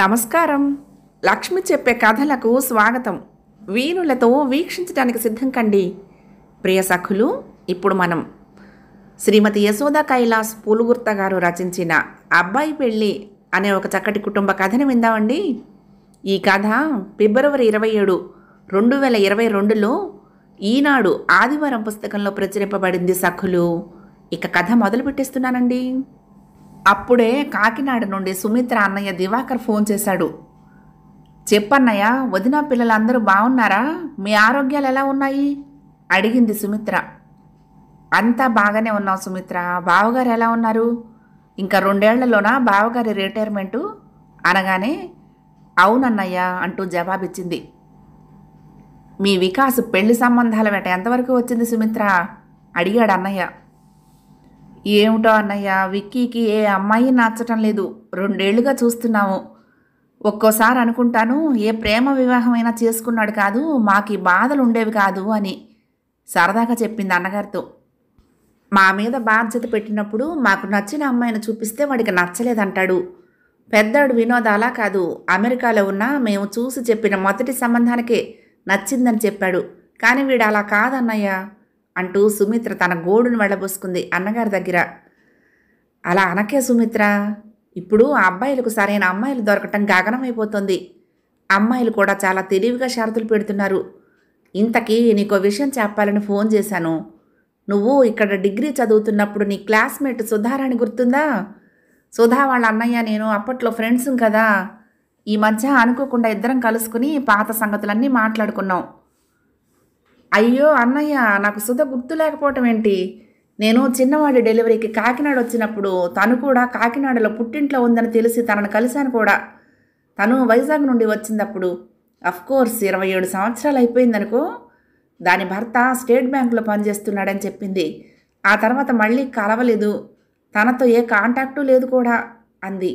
నమస్కారం లక్ష్మి చెప్పే కథలకు స్వాగతం వీణులతో వీక్షించడానికి సిద్ధం కండి ప్రియ సఖులు ఇప్పుడు మనం శ్రీమతి యశోద కైలాస్ పూలుగుర్త గారు రచించిన అబ్బాయి పెళ్ళి అనే ఒక చక్కటి కుటుంబ కథని విందామండి ఈ కథ ఫిబ్రవరి ఇరవై ఏడు రెండు వేల ఇరవై రెండులో ఈనాడు ఆదివారం పుస్తకంలో ప్రచురింపబడింది సఖులు ఇక కథ మొదలు పెట్టేస్తున్నానండి అప్పుడే కాకినాడ నుండి సుమిత్ర అన్నయ్య దివాకర్ ఫోన్ చేశాడు చెప్పన్నయ్య వదిన పిల్లలందరూ బాగున్నారా మీ ఆరోగ్యాలు ఎలా ఉన్నాయి అడిగింది సుమిత్ర అంతా బాగానే ఉన్నాం సుమిత్ర బావగారు ఎలా ఉన్నారు ఇంకా రెండేళ్లలోన బావగారి రిటైర్మెంటు అనగానే అవునన్నయ్య అంటూ జవాబిచ్చింది మీ వికాసు పెళ్లి సంబంధాల వెంట ఎంతవరకు వచ్చింది సుమిత్ర అడిగాడు అన్నయ్య ఏమిటో అన్నయ్య విక్కీకి ఏ అమ్మాయి నచ్చటం లేదు రెండేళ్లుగా చూస్తున్నాము ఒక్కోసారి అనుకుంటాను ఏ ప్రేమ వివాహమైనా చేసుకున్నాడు కాదు మాకు బాధలు ఉండేవి కాదు అని సరదాగా చెప్పింది అన్నగారితో మా మీద బాధ్యత పెట్టినప్పుడు మాకు నచ్చిన అమ్మాయిని చూపిస్తే వాడికి నచ్చలేదంటాడు పెద్దాడు వినోద్ అలా కాదు అమెరికాలో ఉన్న మేము చూసి చెప్పిన మొదటి సంబంధానికే నచ్చిందని చెప్పాడు కానీ వీడు అలా కాదన్నయ్య అంటూ సుమిత్ర తన గోడును వెళ్ళబోసుకుంది అన్నగారి దగ్గర అలా అనకే సుమిత్ర ఇప్పుడు ఆ అబ్బాయిలకు సరైన అమ్మాయిలు దొరకటం గగనమైపోతుంది అమ్మాయిలు కూడా చాలా తెలివిగా షరతులు పెడుతున్నారు ఇంతకీ నీకు విషయం చెప్పాలని ఫోన్ చేశాను నువ్వు ఇక్కడ డిగ్రీ చదువుతున్నప్పుడు నీ క్లాస్మేట్ సుధారాణి గుర్తుందా సుధా వాళ్ళ అన్నయ్య నేను అప్పట్లో ఫ్రెండ్స్ కదా ఈ మధ్య అనుకోకుండా ఇద్దరం కలుసుకుని పాత సంగతులన్నీ మాట్లాడుకున్నాం అయ్యో అన్నయ్య నాకు సుధ గుర్తు లేకపోవటం ఏంటి నేను చిన్నవాడి డెలివరీకి కాకినాడ వచ్చినప్పుడు తను కూడా కాకినాడలో పుట్టింట్లో ఉందని తెలిసి తనను కలిశాను కూడా తను వైజాగ్ నుండి వచ్చిందప్పుడు కోర్స్ ఇరవై ఏడు సంవత్సరాలు అయిపోయిందనుకో దాని భర్త స్టేట్ బ్యాంకులో పనిచేస్తున్నాడని చెప్పింది ఆ తర్వాత మళ్ళీ కలవలేదు తనతో ఏ కాంటాక్టు లేదు కూడా అంది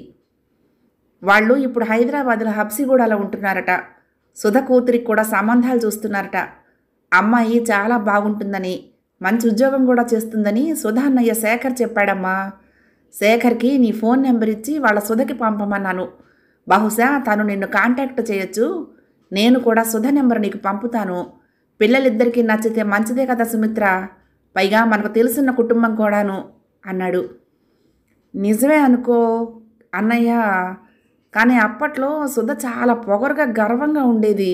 వాళ్ళు ఇప్పుడు హైదరాబాద్లో హబ్సిగూడలో ఉంటున్నారట సుధ కూతురికి కూడా సంబంధాలు చూస్తున్నారట అమ్మాయి చాలా బాగుంటుందని మంచి ఉద్యోగం కూడా చేస్తుందని సుధాన్నయ్య శేఖర్ చెప్పాడమ్మా శేఖర్కి నీ ఫోన్ నెంబర్ ఇచ్చి వాళ్ళ సుధకి పంపమన్నాను బహుశా తను నిన్ను కాంటాక్ట్ చేయొచ్చు నేను కూడా సుధ నెంబర్ నీకు పంపుతాను పిల్లలిద్దరికీ నచ్చితే మంచిదే కదా సుమిత్ర పైగా మనకు తెలిసిన కుటుంబం కూడాను అన్నాడు నిజమే అనుకో అన్నయ్య కానీ అప్పట్లో సుధ చాలా పొగరుగా గర్వంగా ఉండేది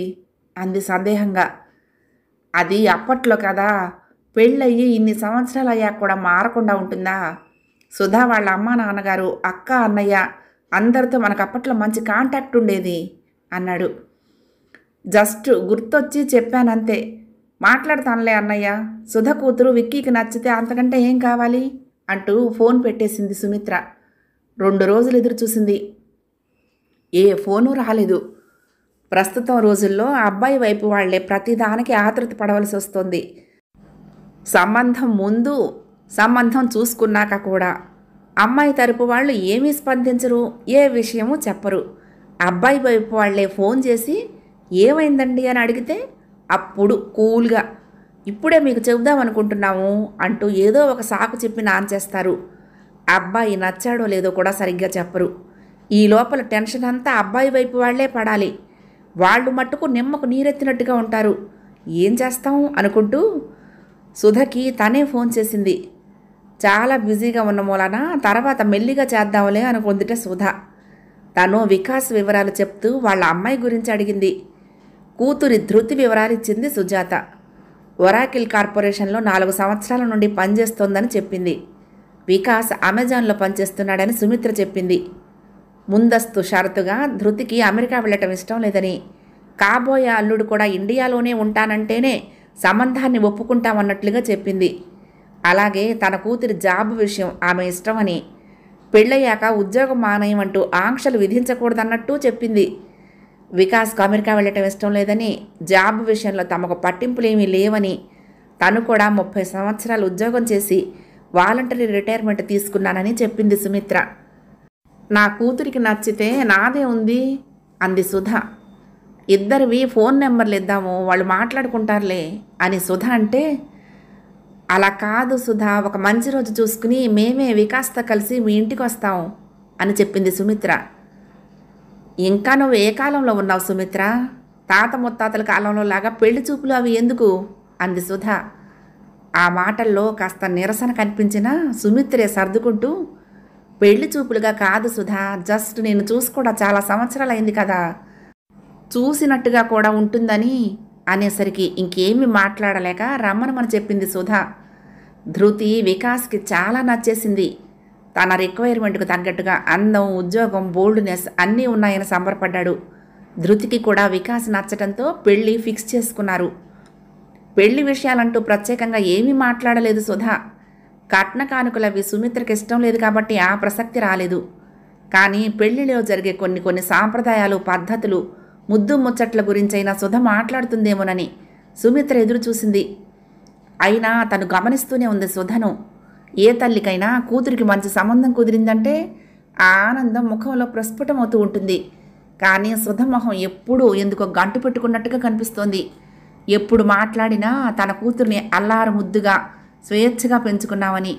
అంది సందేహంగా అది అప్పట్లో కదా పెళ్ళయ్యి ఇన్ని సంవత్సరాలు అయ్యాక కూడా మారకుండా ఉంటుందా సుధా వాళ్ళ అమ్మ నాన్నగారు అక్క అన్నయ్య అందరితో మనకు అప్పట్లో మంచి కాంటాక్ట్ ఉండేది అన్నాడు జస్ట్ గుర్తొచ్చి చెప్పానంతే మాట్లాడతానులే అన్నయ్య సుధ కూతురు విక్కీకి నచ్చితే అంతకంటే ఏం కావాలి అంటూ ఫోన్ పెట్టేసింది సుమిత్ర రెండు రోజులు ఎదురు చూసింది ఏ ఫోను రాలేదు ప్రస్తుతం రోజుల్లో అబ్బాయి వైపు వాళ్లే ప్రతిదానికి ఆతృత పడవలసి వస్తుంది సంబంధం ముందు సంబంధం చూసుకున్నాక కూడా అమ్మాయి తరపు వాళ్ళు ఏమీ స్పందించరు ఏ విషయము చెప్పరు అబ్బాయి వైపు వాళ్ళే ఫోన్ చేసి ఏమైందండి అని అడిగితే అప్పుడు కూల్గా ఇప్పుడే మీకు చెబుదామనుకుంటున్నాము అంటూ ఏదో ఒక సాకు చెప్పి నాన్ చేస్తారు అబ్బాయి నచ్చాడో లేదో కూడా సరిగ్గా చెప్పరు ఈ లోపల టెన్షన్ అంతా అబ్బాయి వైపు వాళ్లే పడాలి వాళ్ళు మట్టుకు నిమ్మకు నీరెత్తినట్టుగా ఉంటారు ఏం చేస్తాం అనుకుంటూ సుధకి తనే ఫోన్ చేసింది చాలా బిజీగా ఉన్న మూలన తర్వాత మెల్లిగా చేద్దాంలే అనుకుందిట సుధ తను వికాస్ వివరాలు చెప్తూ వాళ్ళ అమ్మాయి గురించి అడిగింది కూతురి ధృతి వివరాలు ఇచ్చింది సుజాత ఒరాకిల్ కార్పొరేషన్లో నాలుగు సంవత్సరాల నుండి పనిచేస్తోందని చెప్పింది వికాస్ అమెజాన్లో పనిచేస్తున్నాడని సుమిత్ర చెప్పింది ముందస్తు షరతుగా ధృతికి అమెరికా వెళ్ళటం ఇష్టం లేదని కాబోయే అల్లుడు కూడా ఇండియాలోనే ఉంటానంటేనే సంబంధాన్ని ఒప్పుకుంటామన్నట్లుగా చెప్పింది అలాగే తన కూతురి జాబ్ విషయం ఆమె ఇష్టమని పెళ్ళయ్యాక ఉద్యోగం మానేయమంటూ ఆంక్షలు విధించకూడదన్నట్టు చెప్పింది వికాస్కు అమెరికా వెళ్ళటం ఇష్టం లేదని జాబ్ విషయంలో తమకు పట్టింపులేమీ లేవని తను కూడా ముప్పై సంవత్సరాలు ఉద్యోగం చేసి వాలంటరీ రిటైర్మెంట్ తీసుకున్నానని చెప్పింది సుమిత్ర నా కూతురికి నచ్చితే నాదే ఉంది అంది సుధ ఇద్దరివి ఫోన్ నెంబర్లు ఇద్దాము వాళ్ళు మాట్లాడుకుంటారులే అని సుధ అంటే అలా కాదు సుధా ఒక మంచి రోజు చూసుకుని మేమే వికాస్తో కలిసి మీ ఇంటికి వస్తాం అని చెప్పింది సుమిత్ర ఇంకా నువ్వు ఏ కాలంలో ఉన్నావు సుమిత్ర తాత ముత్తాతల కాలంలో లాగా పెళ్లి చూపులు అవి ఎందుకు అంది సుధ ఆ మాటల్లో కాస్త నిరసన కనిపించినా సుమిత్రే సర్దుకుంటూ పెళ్లి చూపులుగా కాదు సుధా జస్ట్ నేను చూసుకోవడా చాలా సంవత్సరాలైంది కదా చూసినట్టుగా కూడా ఉంటుందని అనేసరికి ఇంకేమీ మాట్లాడలేక రమ్మనమని చెప్పింది సుధా ధృతి వికాస్కి చాలా నచ్చేసింది తన రిక్వైర్మెంట్కు తగ్గట్టుగా అందం ఉద్యోగం బోల్డ్నెస్ అన్నీ ఉన్నాయని సంబరపడ్డాడు ధృతికి కూడా వికాస్ నచ్చటంతో పెళ్లి ఫిక్స్ చేసుకున్నారు పెళ్లి విషయాలంటూ ప్రత్యేకంగా ఏమీ మాట్లాడలేదు సుధా కట్న కానుకలవి సుమిత్రకి ఇష్టం లేదు కాబట్టి ఆ ప్రసక్తి రాలేదు కానీ పెళ్లిలో జరిగే కొన్ని కొన్ని సాంప్రదాయాలు పద్ధతులు ముద్దు ముచ్చట్ల గురించైనా సుధ మాట్లాడుతుందేమోనని సుమిత్ర ఎదురు చూసింది అయినా తను గమనిస్తూనే ఉంది సుధను ఏ తల్లికైనా కూతురికి మంచి సంబంధం కుదిరిందంటే ఆ ఆనందం ముఖంలో ప్రస్ఫుటమవుతూ ఉంటుంది కానీ సుధమొహం ఎప్పుడూ ఎందుకో గంటు పెట్టుకున్నట్టుగా కనిపిస్తోంది ఎప్పుడు మాట్లాడినా తన కూతుర్ని అల్లారు ముద్దుగా స్వేచ్ఛగా పెంచుకున్నావని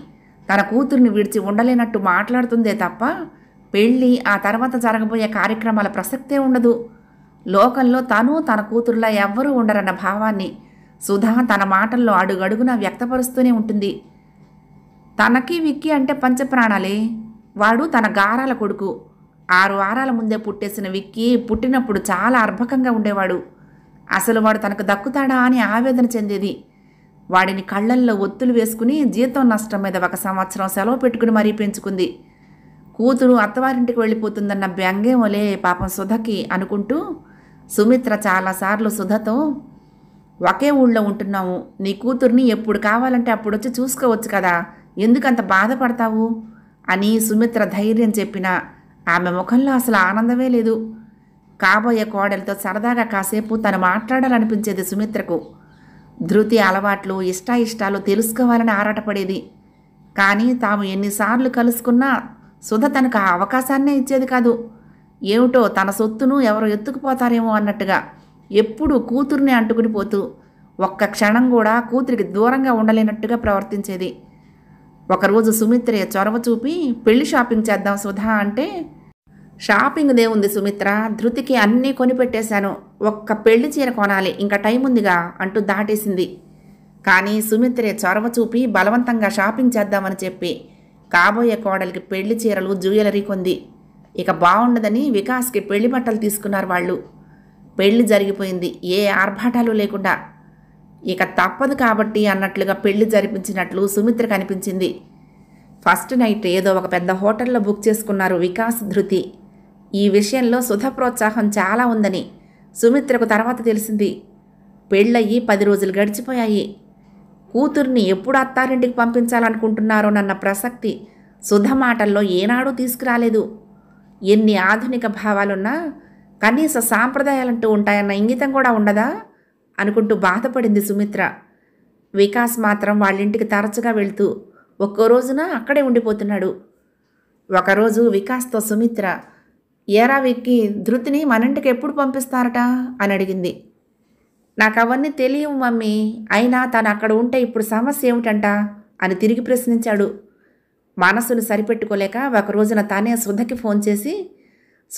తన కూతుర్ని విడిచి ఉండలేనట్టు మాట్లాడుతుందే తప్ప పెళ్ళి ఆ తర్వాత జరగబోయే కార్యక్రమాల ప్రసక్తే ఉండదు లోకంలో తను తన కూతురులా ఎవ్వరూ ఉండరన్న భావాన్ని సుధా తన మాటల్లో అడుగడుగున వ్యక్తపరుస్తూనే ఉంటుంది తనకి విక్కి అంటే పంచప్రాణాలే వాడు తన గారాల కొడుకు ఆరు వారాల ముందే పుట్టేసిన విక్కి పుట్టినప్పుడు చాలా అర్భకంగా ఉండేవాడు అసలు వాడు తనకు దక్కుతాడా అని ఆవేదన చెందేది వాడిని కళ్ళల్లో ఒత్తులు వేసుకుని జీతం నష్టం మీద ఒక సంవత్సరం సెలవు పెట్టుకుని మరీ పెంచుకుంది కూతురు అత్తవారింటికి వెళ్ళిపోతుందన్న వలే పాపం సుధకి అనుకుంటూ సుమిత్ర చాలాసార్లు సుధతో ఒకే ఊళ్ళో ఉంటున్నాము నీ కూతుర్ని ఎప్పుడు కావాలంటే అప్పుడు వచ్చి చూసుకోవచ్చు కదా ఎందుకంత బాధపడతావు అని సుమిత్ర ధైర్యం చెప్పినా ఆమె ముఖంలో అసలు ఆనందమే లేదు కాబోయే కోడలతో సరదాగా కాసేపు తను మాట్లాడాలనిపించేది సుమిత్రకు ధృతి అలవాట్లు ఇష్టాయిష్టాలు తెలుసుకోవాలని ఆరాటపడేది కానీ తాము ఎన్నిసార్లు కలుసుకున్నా సుధ తనకు ఆ అవకాశాన్నే ఇచ్చేది కాదు ఏమిటో తన సొత్తును ఎవరు ఎత్తుకుపోతారేమో అన్నట్టుగా ఎప్పుడూ కూతుర్ని అంటుకుని పోతూ ఒక్క క్షణం కూడా కూతురికి దూరంగా ఉండలేనట్టుగా ప్రవర్తించేది ఒకరోజు సుమిత్రే చొరవ చూపి పెళ్లి షాపింగ్ చేద్దాం సుధా అంటే షాపింగ్ దేవుంది సుమిత్ర ధృతికి అన్నీ కొనిపెట్టేశాను ఒక్క పెళ్లి చీర కొనాలి ఇంకా టైం ఉందిగా అంటూ దాటేసింది కానీ సుమిత్రే చొరవ చూపి బలవంతంగా షాపింగ్ చేద్దామని చెప్పి కాబోయే కోడలికి పెళ్లి చీరలు జ్యువెలరీ కొంది ఇక బాగుండదని వికాస్కి పెళ్లి బట్టలు తీసుకున్నారు వాళ్ళు పెళ్లి జరిగిపోయింది ఏ ఆర్భాటాలు లేకుండా ఇక తప్పదు కాబట్టి అన్నట్లుగా పెళ్లి జరిపించినట్లు సుమిత్ర కనిపించింది ఫస్ట్ నైట్ ఏదో ఒక పెద్ద హోటల్లో బుక్ చేసుకున్నారు వికాస్ ధృతి ఈ విషయంలో సుధ ప్రోత్సాహం చాలా ఉందని సుమిత్రకు తర్వాత తెలిసింది పెళ్ళయ్యి పది రోజులు గడిచిపోయాయి కూతుర్ని ఎప్పుడు అత్తారింటికి పంపించాలనుకుంటున్నారోనన్న ప్రసక్తి సుధ మాటల్లో ఏనాడూ తీసుకురాలేదు ఎన్ని ఆధునిక భావాలున్నా కనీస సాంప్రదాయాలంటూ ఉంటాయన్న ఇంగితం కూడా ఉండదా అనుకుంటూ బాధపడింది సుమిత్ర వికాస్ మాత్రం వాళ్ళింటికి తరచుగా వెళ్తూ ఒక్కో రోజున అక్కడే ఉండిపోతున్నాడు ఒకరోజు వికాస్తో సుమిత్ర ఏరావిక్కి ధృతిని ధృతిని మనంటికి ఎప్పుడు పంపిస్తారట అని అడిగింది నాకు అవన్నీ తెలియవు మమ్మీ అయినా తను అక్కడ ఉంటే ఇప్పుడు సమస్య ఏమిటంట అని తిరిగి ప్రశ్నించాడు మనసును సరిపెట్టుకోలేక ఒక రోజున తానే సుధకి ఫోన్ చేసి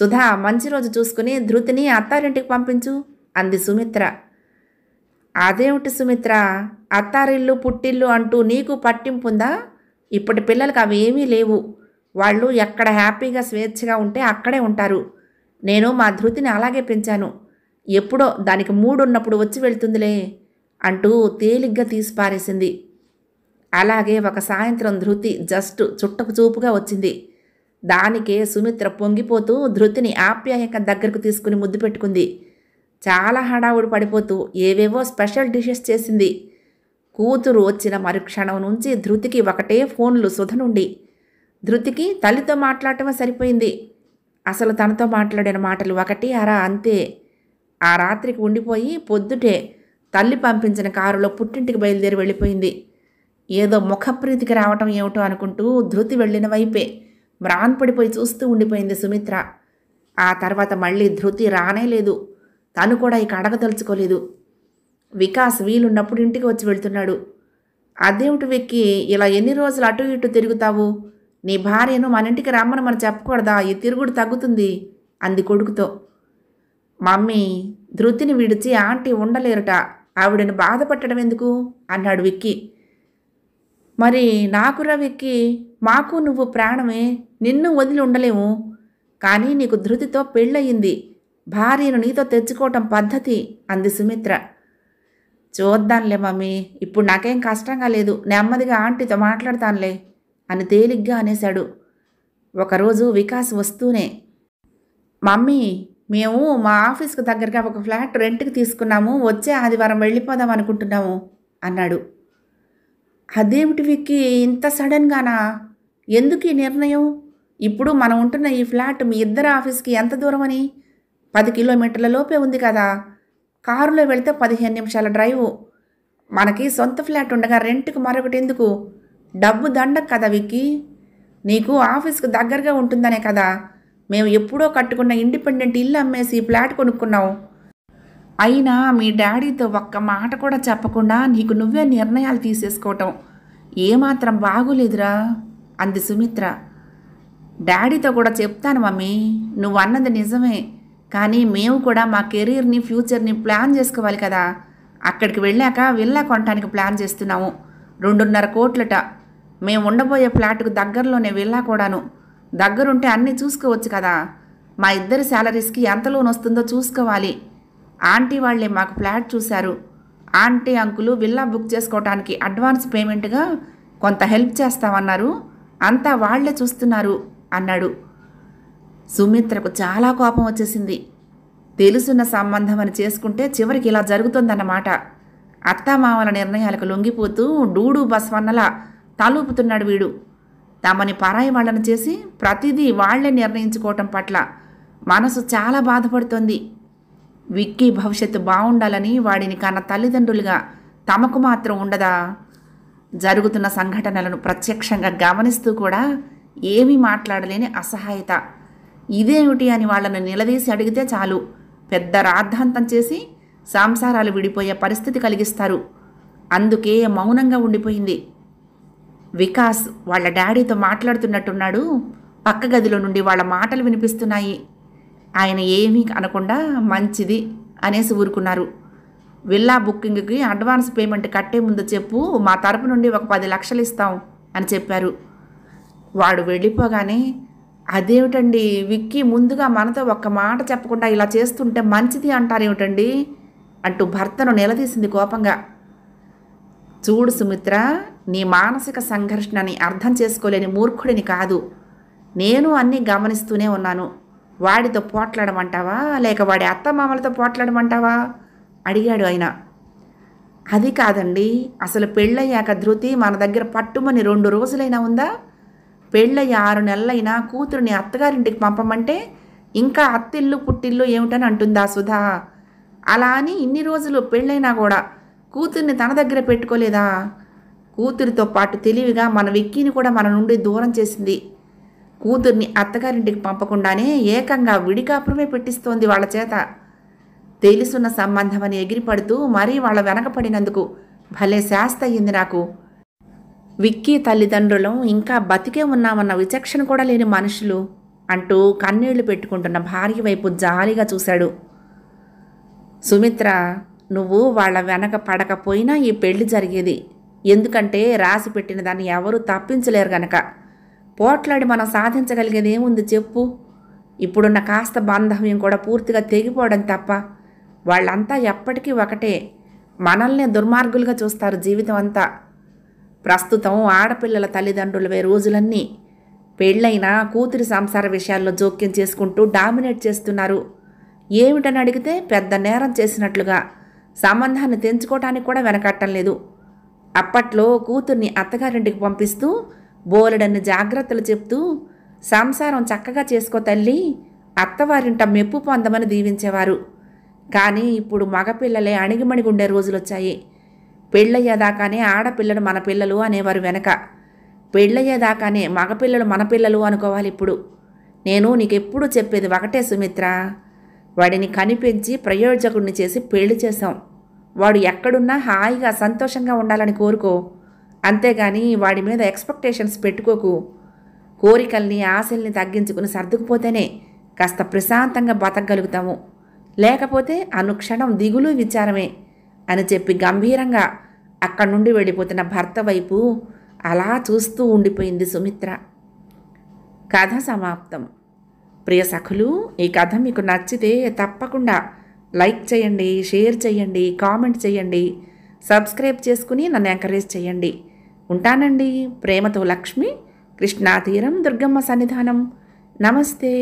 సుధా మంచి రోజు చూసుకుని ధృతిని అత్తారింటికి పంపించు అంది సుమిత్ర అదేమిటి సుమిత్ర అత్తారిల్లు పుట్టిల్లు అంటూ నీకు పట్టింపుందా ఇప్పటి పిల్లలకు అవి ఏమీ లేవు వాళ్ళు ఎక్కడ హ్యాపీగా స్వేచ్ఛగా ఉంటే అక్కడే ఉంటారు నేను మా ధృతిని అలాగే పెంచాను ఎప్పుడో దానికి మూడున్నప్పుడు వచ్చి వెళ్తుందిలే అంటూ తేలిగ్గా తీసిపారేసింది అలాగే ఒక సాయంత్రం ధృతి జస్ట్ చుట్టకు చూపుగా వచ్చింది దానికే సుమిత్ర పొంగిపోతూ ధృతిని ఆప్యాయంగా దగ్గరకు తీసుకుని ముద్దు పెట్టుకుంది చాలా హడావుడి పడిపోతూ ఏవేవో స్పెషల్ డిషెస్ చేసింది కూతురు వచ్చిన మరుక్షణం నుంచి ధృతికి ఒకటే ఫోన్లు సుధ నుండి ధృతికి తల్లితో మాట్లాడటమే సరిపోయింది అసలు తనతో మాట్లాడిన మాటలు ఒకటి అరా అంతే ఆ రాత్రికి ఉండిపోయి పొద్దుటే తల్లి పంపించిన కారులో పుట్టింటికి బయలుదేరి వెళ్ళిపోయింది ఏదో ముఖప్రీతికి రావటం ఏమిటో అనుకుంటూ ధృతి వెళ్ళిన వైపే పడిపోయి చూస్తూ ఉండిపోయింది సుమిత్ర ఆ తర్వాత మళ్ళీ ధృతి రానే లేదు తను కూడా ఇక అడగదలుచుకోలేదు వికాస్ వీలున్నప్పుడు ఇంటికి వచ్చి వెళ్తున్నాడు అదేమిటి వెక్కి ఇలా ఎన్ని రోజులు అటు ఇటు తిరుగుతావు నీ భార్యను మన ఇంటికి రమ్మని మనం చెప్పకూడదా ఈ తిరుగుడు తగ్గుతుంది అంది కొడుకుతో మమ్మీ ధృతిని విడిచి ఆంటీ ఉండలేరుట ఆవిడను బాధపట్టడం ఎందుకు అన్నాడు విక్కీ మరి నాకురా విక్కి మాకు నువ్వు ప్రాణమే నిన్ను వదిలి ఉండలేము కానీ నీకు ధృతితో పెళ్ళయింది భార్యను నీతో తెచ్చుకోవటం పద్ధతి అంది సుమిత్ర చూద్దాంలే మమ్మీ ఇప్పుడు నాకేం కష్టంగా లేదు నెమ్మదిగా ఆంటీతో మాట్లాడతానులే అని తేలిగ్గా అనేశాడు ఒకరోజు వికాస్ వస్తూనే మమ్మీ మేము మా ఆఫీస్కు దగ్గరగా ఒక ఫ్లాట్ రెంట్కి తీసుకున్నాము వచ్చే ఆదివారం వెళ్ళిపోదాం అనుకుంటున్నాము అన్నాడు అదేమిటి విక్కి ఇంత సడన్గానా ఎందుకు ఈ నిర్ణయం ఇప్పుడు మనం ఉంటున్న ఈ ఫ్లాట్ మీ ఇద్దరు ఆఫీస్కి ఎంత దూరం అని పది కిలోమీటర్ల లోపే ఉంది కదా కారులో వెళితే పదిహేను నిమిషాల డ్రైవ్ మనకి సొంత ఫ్లాట్ ఉండగా రెంట్కి మరొకటి ఎందుకు డబ్బు దండ కదా విక్కీ నీకు ఆఫీస్కు దగ్గరగా ఉంటుందనే కదా మేము ఎప్పుడో కట్టుకున్న ఇండిపెండెంట్ ఇల్లు అమ్మేసి ఫ్లాట్ కొనుక్కున్నావు అయినా మీ డాడీతో ఒక్క మాట కూడా చెప్పకుండా నీకు నువ్వే నిర్ణయాలు తీసేసుకోవటం ఏమాత్రం బాగోలేదురా అంది సుమిత్ర డాడీతో కూడా చెప్తాను మమ్మీ నువ్వు అన్నది నిజమే కానీ మేము కూడా మా కెరీర్ని ఫ్యూచర్ని ప్లాన్ చేసుకోవాలి కదా అక్కడికి వెళ్ళాక విల్లా కొనటానికి ప్లాన్ చేస్తున్నాము రెండున్నర కోట్లట మేము ఉండబోయే ఫ్లాట్కు దగ్గరలోనే విల్లా కూడాను దగ్గరుంటే అన్నీ చూసుకోవచ్చు కదా మా ఇద్దరి శాలరీస్కి ఎంత లోన్ వస్తుందో చూసుకోవాలి ఆంటీ వాళ్ళే మాకు ఫ్లాట్ చూశారు ఆంటీ అంకులు విల్లా బుక్ చేసుకోవడానికి అడ్వాన్స్ పేమెంట్గా కొంత హెల్ప్ చేస్తామన్నారు అంతా వాళ్లే చూస్తున్నారు అన్నాడు సుమిత్రకు చాలా కోపం వచ్చేసింది తెలుసున్న సంబంధం అని చేసుకుంటే చివరికి ఇలా జరుగుతుందన్నమాట అత్తామామల నిర్ణయాలకు లొంగిపోతూ డూడు బస్వన్నలా తలూపుతున్నాడు వీడు తమని పరాయి వాళ్ళను చేసి ప్రతిదీ వాళ్లే నిర్ణయించుకోవటం పట్ల మనసు చాలా బాధపడుతోంది విక్కీ భవిష్యత్తు బాగుండాలని వాడిని కన్న తల్లిదండ్రులుగా తమకు మాత్రం ఉండదా జరుగుతున్న సంఘటనలను ప్రత్యక్షంగా గమనిస్తూ కూడా ఏమీ మాట్లాడలేని అసహాయత ఇదేమిటి అని వాళ్ళను నిలదీసి అడిగితే చాలు పెద్ద రాద్ధాంతం చేసి సంసారాలు విడిపోయే పరిస్థితి కలిగిస్తారు అందుకే మౌనంగా ఉండిపోయింది వికాస్ వాళ్ళ డాడీతో మాట్లాడుతున్నట్టున్నాడు పక్క గదిలో నుండి వాళ్ళ మాటలు వినిపిస్తున్నాయి ఆయన ఏమీ అనకుండా మంచిది అనేసి ఊరుకున్నారు విల్లా బుకింగ్కి అడ్వాన్స్ పేమెంట్ కట్టే ముందు చెప్పు మా తరపు నుండి ఒక పది లక్షలు ఇస్తాం అని చెప్పారు వాడు వెళ్ళిపోగానే అదేమిటండి విక్కీ ముందుగా మనతో ఒక్క మాట చెప్పకుండా ఇలా చేస్తుంటే మంచిది అంటారేమిటండి అంటూ భర్తను నిలదీసింది కోపంగా చూడు సుమిత్ర నీ మానసిక సంఘర్షణని అర్థం చేసుకోలేని మూర్ఖుడిని కాదు నేను అన్నీ గమనిస్తూనే ఉన్నాను వాడితో పోట్లాడమంటావా లేక వాడి అత్తమామలతో పోట్లాడమంటావా అడిగాడు ఆయన అది కాదండి అసలు పెళ్ళయ్యాక ధృతి మన దగ్గర పట్టుమని రెండు రోజులైనా ఉందా పెళ్ళయ్య ఆరు నెలలైనా కూతురుని అత్తగారింటికి పంపమంటే ఇంకా అత్తిల్లు పుట్టిల్లు ఏమిటని అంటుందా సుధా అలా అని ఇన్ని రోజులు పెళ్ళైనా కూడా కూతుర్ని తన దగ్గర పెట్టుకోలేదా కూతురితో పాటు తెలివిగా మన విక్కీని కూడా మన నుండి దూరం చేసింది కూతుర్ని అత్తగారింటికి పంపకుండానే ఏకంగా విడికాపురమే పెట్టిస్తోంది వాళ్ళ చేత తెలుసున్న సంబంధమని ఎగిరిపడుతూ మరీ వాళ్ళ వెనకపడినందుకు భలే శాస్తయ్యింది అయ్యింది నాకు విక్కీ తల్లిదండ్రులం ఇంకా బతికే ఉన్నామన్న విచక్షణ కూడా లేని మనుషులు అంటూ కన్నీళ్లు పెట్టుకుంటున్న భార్య వైపు జాలిగా చూశాడు సుమిత్ర నువ్వు వాళ్ళ వెనక పడకపోయినా ఈ పెళ్లి జరిగేది ఎందుకంటే రాసి పెట్టిన దాన్ని ఎవరూ తప్పించలేరు గనక పోట్లాడి మనం సాధించగలిగేది ఏముంది చెప్పు ఇప్పుడున్న కాస్త బాంధవ్యం కూడా పూర్తిగా తెగిపోవడం తప్ప వాళ్ళంతా ఎప్పటికీ ఒకటే మనల్నే దుర్మార్గులుగా చూస్తారు జీవితం అంతా ప్రస్తుతం ఆడపిల్లల తల్లిదండ్రులవే రోజులన్నీ పెళ్ళైనా కూతురి సంసార విషయాల్లో జోక్యం చేసుకుంటూ డామినేట్ చేస్తున్నారు ఏమిటని అడిగితే పెద్ద నేరం చేసినట్లుగా సంబంధాన్ని తెంచుకోవటానికి కూడా వెనకట్టం లేదు అప్పట్లో కూతుర్ని అత్తగారింటికి పంపిస్తూ బోలెడన్ని జాగ్రత్తలు చెప్తూ సంసారం చక్కగా చేసుకో తల్లి అత్తవారింట మెప్పు పొందమని దీవించేవారు కానీ ఇప్పుడు మగపిల్లలే అణిగిమణిగుండే రోజులొచ్చాయి పెళ్ళయ్యేదాకానే ఆడపిల్లలు మన పిల్లలు అనేవారు వెనక పెళ్ళయ్యేదాకానే మగపిల్లలు మన పిల్లలు అనుకోవాలి ఇప్పుడు నేను నీకెప్పుడు చెప్పేది ఒకటే సుమిత్ర వాడిని కనిపించి ప్రయోజకుడిని చేసి పెళ్లి చేశాం వాడు ఎక్కడున్నా హాయిగా సంతోషంగా ఉండాలని కోరుకో అంతేగాని వాడి మీద ఎక్స్పెక్టేషన్స్ పెట్టుకోకు కోరికల్ని ఆశల్ని తగ్గించుకుని సర్దుకుపోతేనే కాస్త ప్రశాంతంగా బతకగలుగుతాము లేకపోతే అనుక్షణం దిగులు విచారమే అని చెప్పి గంభీరంగా అక్కడి నుండి వెళ్ళిపోతున్న భర్త వైపు అలా చూస్తూ ఉండిపోయింది సుమిత్ర కథ సమాప్తం ప్రియ సఖులు ఈ కథ మీకు నచ్చితే తప్పకుండా లైక్ చేయండి షేర్ చేయండి కామెంట్ చేయండి సబ్స్క్రైబ్ చేసుకుని నన్ను ఎంకరేజ్ చేయండి ఉంటానండి ప్రేమతో లక్ష్మి కృష్ణాతీరం దుర్గమ్మ సన్నిధానం నమస్తే